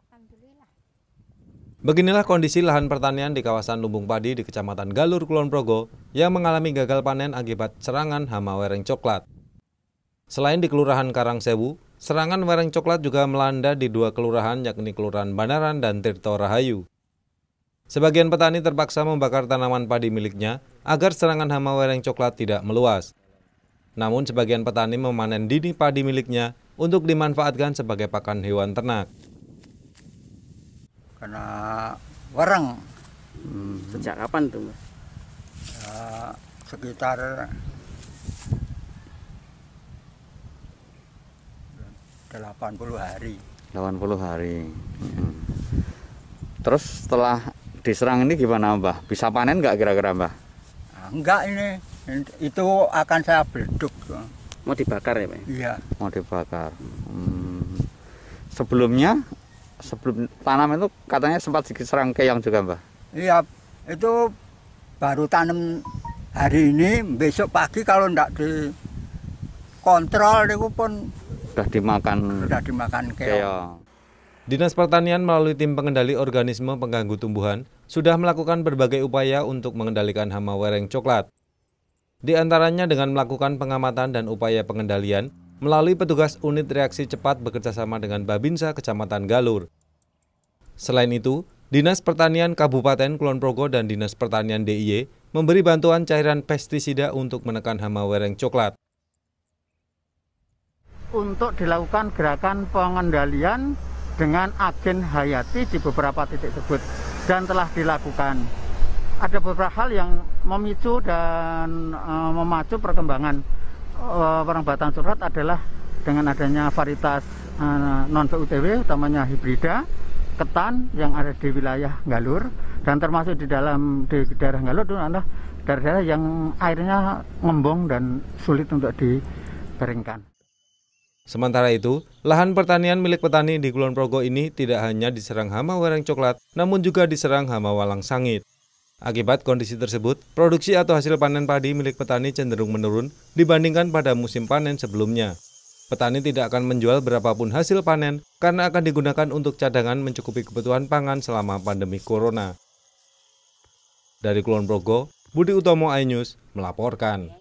Alhamdulillah. Beginilah kondisi lahan pertanian di kawasan Lumbung Padi di Kecamatan Galur Kulon Progo yang mengalami gagal panen akibat serangan hama wereng coklat. Selain di Kelurahan Karangsewu, serangan wereng coklat juga melanda di dua kelurahan yakni Kelurahan Banaran dan Tirto Rahayu. Sebagian petani terpaksa membakar tanaman padi miliknya agar serangan hama wereng coklat tidak meluas. Namun sebagian petani memanen dini padi miliknya untuk dimanfaatkan sebagai pakan hewan ternak kena warang. Hmm. Sejak kapan tuh? Ya, sekitar delapan puluh hari. Delapan puluh hari. Hmm. Terus setelah diserang ini gimana Mbah? Bisa panen nggak kira-kira Mbah? Ah, enggak ini, itu akan saya beduk ya. Mau dibakar ya Pak? Iya. Mau dibakar. Hmm. Sebelumnya sebelum tanam itu katanya sempat serang keong juga mbak iya itu baru tanam hari ini besok pagi kalau tidak dikontrol itu pun sudah dimakan sudah dimakan keong. keong. Dinas Pertanian melalui tim pengendali organisme pengganggu tumbuhan sudah melakukan berbagai upaya untuk mengendalikan hama wereng coklat. Di antaranya dengan melakukan pengamatan dan upaya pengendalian melalui petugas unit reaksi cepat bekerjasama dengan Babinsa Kecamatan Galur. Selain itu, Dinas Pertanian Kabupaten Kulon Progo dan Dinas Pertanian DIY memberi bantuan cairan pestisida untuk menekan hama wereng coklat. Untuk dilakukan gerakan pengendalian dengan agen hayati di beberapa titik tersebut dan telah dilakukan. Ada beberapa hal yang memicu dan eh, memacu perkembangan uh, batang surat adalah dengan adanya varietas eh, non PUTW utamanya hibrida ketan yang ada di wilayah Galur dan termasuk di dalam di daerah Galur itu adalah daerah-daerah yang airnya ngembong dan sulit untuk diberingkan. Sementara itu, lahan pertanian milik petani di Kulon Progo ini tidak hanya diserang hama wereng coklat, namun juga diserang hama walang sangit. Akibat kondisi tersebut, produksi atau hasil panen padi milik petani cenderung menurun dibandingkan pada musim panen sebelumnya. Petani tidak akan menjual berapapun hasil panen karena akan digunakan untuk cadangan mencukupi kebutuhan pangan selama pandemi corona. Dari Kulon Progo, Budi Utomo iNews melaporkan.